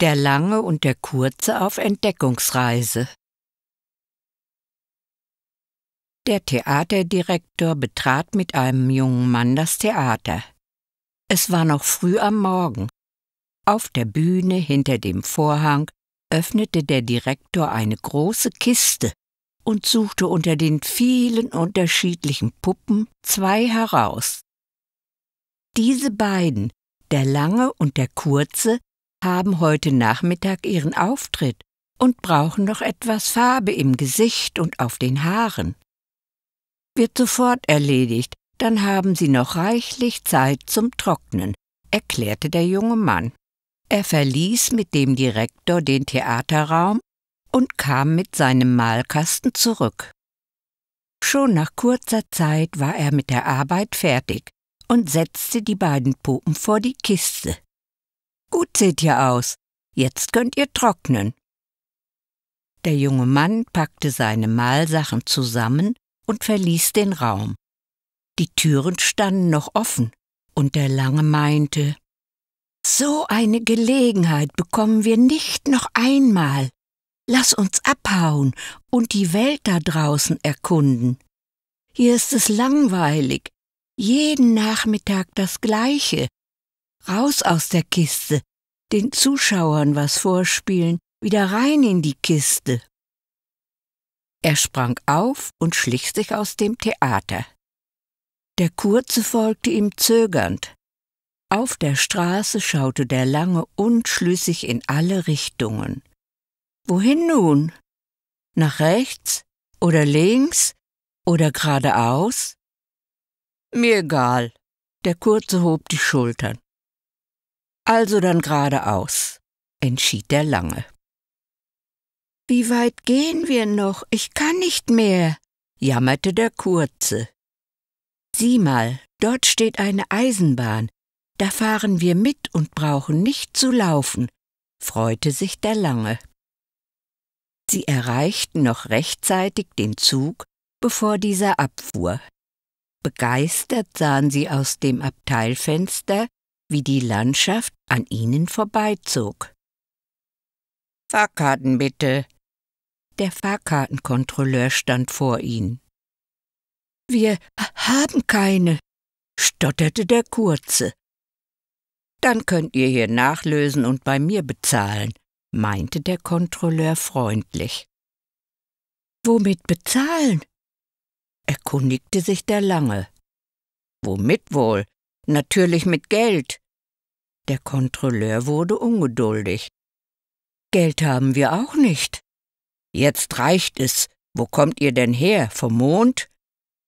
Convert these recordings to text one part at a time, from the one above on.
der lange und der kurze auf Entdeckungsreise. Der Theaterdirektor betrat mit einem jungen Mann das Theater. Es war noch früh am Morgen. Auf der Bühne hinter dem Vorhang öffnete der Direktor eine große Kiste und suchte unter den vielen unterschiedlichen Puppen zwei heraus. Diese beiden, der lange und der kurze, haben heute Nachmittag ihren Auftritt und brauchen noch etwas Farbe im Gesicht und auf den Haaren. Wird sofort erledigt, dann haben Sie noch reichlich Zeit zum Trocknen, erklärte der junge Mann. Er verließ mit dem Direktor den Theaterraum und kam mit seinem Malkasten zurück. Schon nach kurzer Zeit war er mit der Arbeit fertig und setzte die beiden Puppen vor die Kiste. Gut seht ihr aus. Jetzt könnt ihr trocknen. Der junge Mann packte seine Mahlsachen zusammen und verließ den Raum. Die Türen standen noch offen, und der Lange meinte So eine Gelegenheit bekommen wir nicht noch einmal. Lass uns abhauen und die Welt da draußen erkunden. Hier ist es langweilig, jeden Nachmittag das gleiche, Raus aus der Kiste, den Zuschauern was vorspielen, wieder rein in die Kiste. Er sprang auf und schlich sich aus dem Theater. Der Kurze folgte ihm zögernd. Auf der Straße schaute der Lange unschlüssig in alle Richtungen. Wohin nun? Nach rechts oder links oder geradeaus? Mir egal. Der Kurze hob die Schultern. Also dann geradeaus, entschied der Lange. Wie weit gehen wir noch? Ich kann nicht mehr, jammerte der Kurze. Sieh mal, dort steht eine Eisenbahn. Da fahren wir mit und brauchen nicht zu laufen, freute sich der Lange. Sie erreichten noch rechtzeitig den Zug, bevor dieser abfuhr. Begeistert sahen sie aus dem Abteilfenster wie die Landschaft an ihnen vorbeizog. Fahrkarten bitte. Der Fahrkartenkontrolleur stand vor ihnen. Wir haben keine, stotterte der Kurze. Dann könnt ihr hier nachlösen und bei mir bezahlen, meinte der Kontrolleur freundlich. Womit bezahlen? erkundigte sich der Lange. Womit wohl? Natürlich mit Geld. Der Kontrolleur wurde ungeduldig. Geld haben wir auch nicht. Jetzt reicht es. Wo kommt ihr denn her? Vom Mond?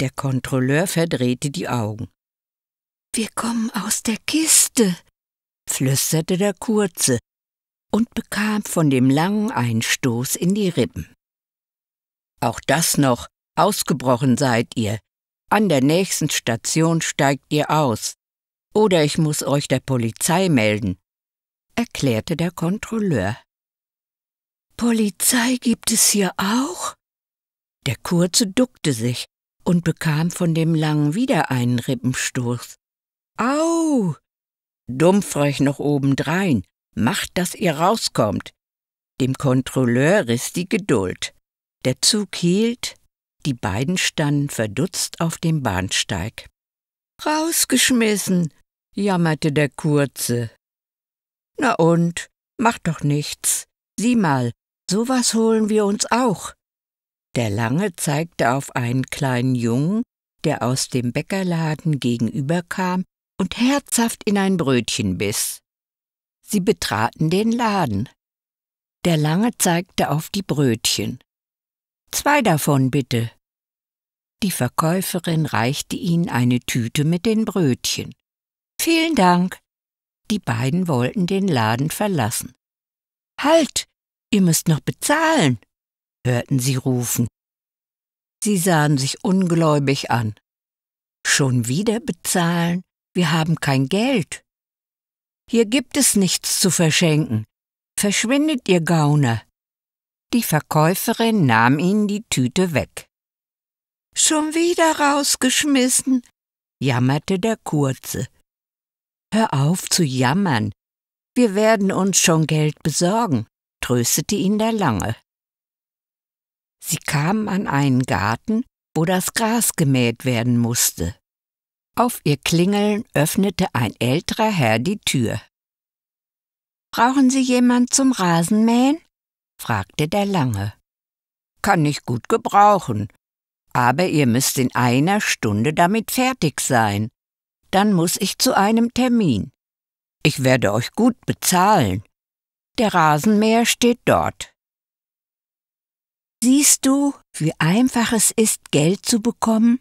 Der Kontrolleur verdrehte die Augen. Wir kommen aus der Kiste, flüsterte der Kurze und bekam von dem langen Einstoß in die Rippen. Auch das noch, ausgebrochen seid ihr, an der nächsten Station steigt ihr aus. Oder ich muss euch der Polizei melden, erklärte der Kontrolleur. Polizei gibt es hier auch? Der Kurze duckte sich und bekam von dem Langen wieder einen Rippenstoß. Au! Dumpf euch noch obendrein. Macht, dass ihr rauskommt. Dem Kontrolleur riss die Geduld. Der Zug hielt, die beiden standen verdutzt auf dem Bahnsteig. Rausgeschmissen, jammerte der Kurze. Na und, mach doch nichts. Sieh mal, sowas holen wir uns auch. Der Lange zeigte auf einen kleinen Jungen, der aus dem Bäckerladen gegenüberkam und herzhaft in ein Brötchen biss. Sie betraten den Laden. Der Lange zeigte auf die Brötchen. Zwei davon bitte. Die Verkäuferin reichte ihm eine Tüte mit den Brötchen. Vielen Dank. Die beiden wollten den Laden verlassen. Halt, ihr müsst noch bezahlen, hörten sie rufen. Sie sahen sich ungläubig an. Schon wieder bezahlen? Wir haben kein Geld. Hier gibt es nichts zu verschenken. Verschwindet, ihr Gauner. Die Verkäuferin nahm ihnen die Tüte weg. Schon wieder rausgeschmissen, jammerte der Kurze. Hör auf zu jammern. Wir werden uns schon Geld besorgen, tröstete ihn der Lange. Sie kamen an einen Garten, wo das Gras gemäht werden musste. Auf ihr Klingeln öffnete ein älterer Herr die Tür. Brauchen Sie jemand zum Rasenmähen? fragte der Lange. Kann ich gut gebrauchen. Aber ihr müsst in einer Stunde damit fertig sein. Dann muss ich zu einem Termin. Ich werde euch gut bezahlen. Der Rasenmäher steht dort. Siehst du, wie einfach es ist, Geld zu bekommen?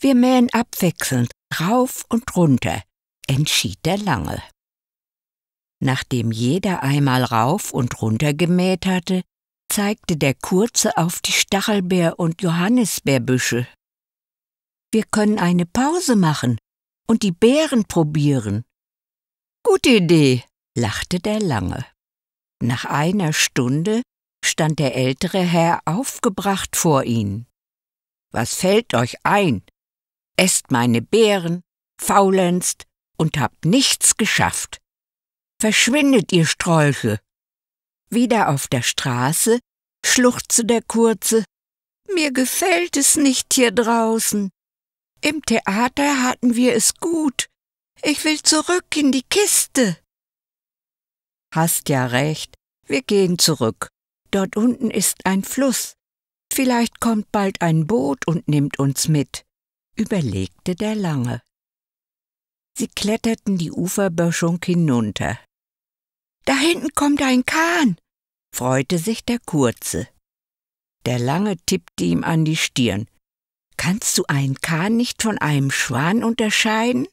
Wir mähen abwechselnd rauf und runter, entschied der Lange. Nachdem jeder einmal rauf und runter gemäht hatte, zeigte der Kurze auf die Stachelbeer- und Johannisbeerbüsche. Wir können eine Pause machen und die Beeren probieren. Gute Idee, lachte der Lange. Nach einer Stunde stand der ältere Herr aufgebracht vor ihnen. Was fällt euch ein? Esst meine Beeren, faulenzt und habt nichts geschafft. Verschwindet, ihr Strolche! Wieder auf der Straße schluchzte der Kurze, mir gefällt es nicht hier draußen. Im Theater hatten wir es gut. Ich will zurück in die Kiste. Hast ja recht, wir gehen zurück. Dort unten ist ein Fluss. Vielleicht kommt bald ein Boot und nimmt uns mit, überlegte der Lange. Sie kletterten die Uferböschung hinunter. Da hinten kommt ein Kahn, freute sich der Kurze. Der Lange tippte ihm an die Stirn. Kannst du einen Kahn nicht von einem Schwan unterscheiden?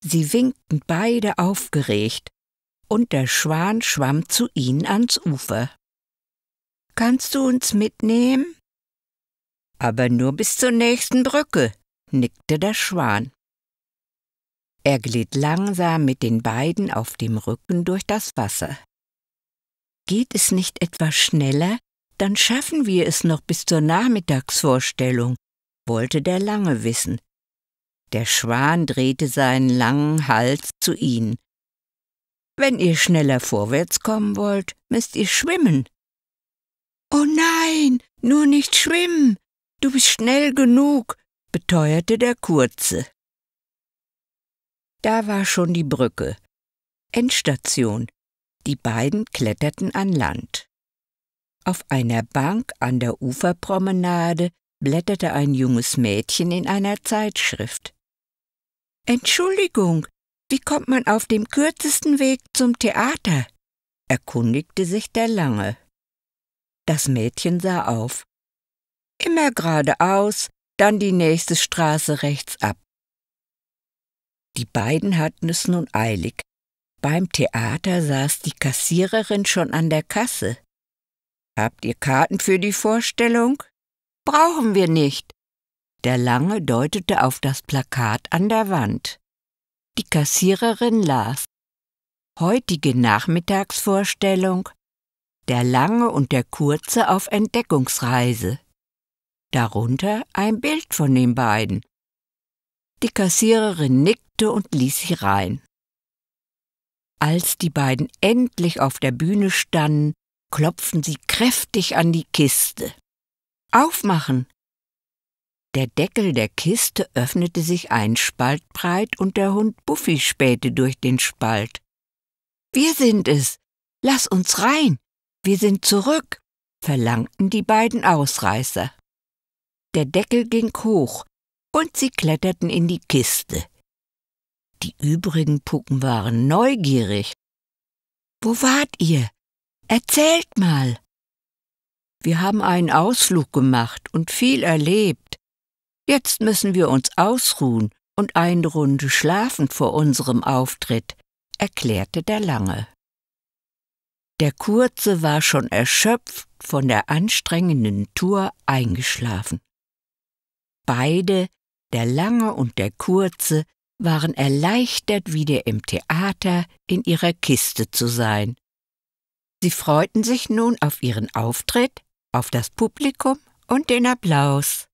Sie winkten beide aufgeregt, und der Schwan schwamm zu ihnen ans Ufer. Kannst du uns mitnehmen? Aber nur bis zur nächsten Brücke, nickte der Schwan. Er glitt langsam mit den beiden auf dem Rücken durch das Wasser. Geht es nicht etwas schneller, dann schaffen wir es noch bis zur Nachmittagsvorstellung, wollte der Lange wissen. Der Schwan drehte seinen langen Hals zu ihnen. Wenn ihr schneller vorwärts kommen wollt, müsst ihr schwimmen. Oh nein, nur nicht schwimmen. Du bist schnell genug, beteuerte der Kurze. Da war schon die Brücke. Endstation. Die beiden kletterten an Land. Auf einer Bank an der Uferpromenade blätterte ein junges Mädchen in einer Zeitschrift. Entschuldigung, wie kommt man auf dem kürzesten Weg zum Theater? erkundigte sich der Lange. Das Mädchen sah auf. Immer geradeaus, dann die nächste Straße rechts ab. Die beiden hatten es nun eilig. Beim Theater saß die Kassiererin schon an der Kasse. Habt ihr Karten für die Vorstellung? Brauchen wir nicht. Der Lange deutete auf das Plakat an der Wand. Die Kassiererin las. Heutige Nachmittagsvorstellung Der Lange und der Kurze auf Entdeckungsreise. Darunter ein Bild von den beiden. Die Kassiererin nickte und ließ sie rein. Als die beiden endlich auf der Bühne standen, klopften sie kräftig an die Kiste. Aufmachen! Der Deckel der Kiste öffnete sich einen Spalt breit und der Hund Buffy spähte durch den Spalt. Wir sind es! Lass uns rein! Wir sind zurück! verlangten die beiden Ausreißer. Der Deckel ging hoch, und sie kletterten in die Kiste. Die übrigen Pucken waren neugierig. Wo wart ihr? Erzählt mal. Wir haben einen Ausflug gemacht und viel erlebt. Jetzt müssen wir uns ausruhen und eine Runde schlafen vor unserem Auftritt, erklärte der Lange. Der Kurze war schon erschöpft von der anstrengenden Tour eingeschlafen. Beide der Lange und der Kurze waren erleichtert, wieder im Theater in ihrer Kiste zu sein. Sie freuten sich nun auf ihren Auftritt, auf das Publikum und den Applaus.